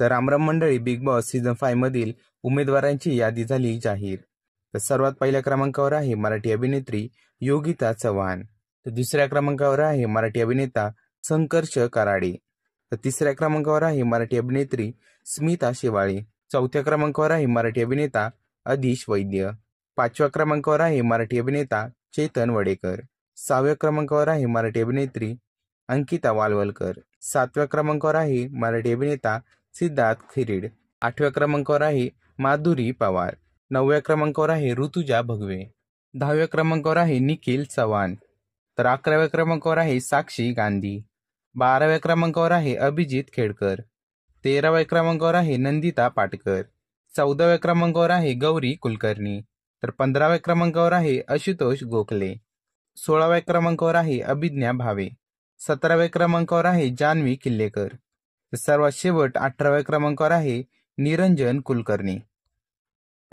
तर रामराम मंडळी बिग बॉस सीझन मधील उमेदवारांची यादी झाली जाहीर तर सर्वात पहिल्या क्रमांकावर आहे मराठी अभिनेत्री योगिता चव्हाण तर दुसऱ्या क्रमांकावर आहे मराठी अभिनेता संकर्ष कराडे तर तिसऱ्या क्रमांकावर आहे मराठी अभिनेत्री स्मिता शेवाळे चौथ्या क्रमांकावर आहे मराठी अभिनेता अधीश वैद्य पाचव्या क्रमांकावर आहे मराठी अभिनेता चेतन वडेकर सहाव्या क्रमांकावर आहे मराठी अभिनेत्री अंकिता वालवलकर सातव्या क्रमांकावर आहे मराठी अभिनेता सिद्धार्थ खिरीड आठव्या क्रमांकावर आहे माधुरी पवार नवव्या क्रमांकावर आहे ऋतुजा भगवे दहाव्या क्रमांकावर आहे निखिल चव्हाण तर अकराव्या क्रमांकावर आहे साक्षी गांधी बाराव्या क्रमांकावर आहे अभिजित खेडकर तेराव्या क्रमांकावर आहे नंदिता पाटकर चौदाव्या क्रमांकावर आहे गौरी कुलकर्णी तर पंधराव्या क्रमांकावर आहे आशुतोष गोखले सोळाव्या क्रमांकावर आहे अभिज्ञा भावे सतराव्या क्रमांकावर आहे जान्हवी किल्लेकर सर्वात शेवट अठराव्या क्रमांकावर आहे निरंजन कुलकर्णी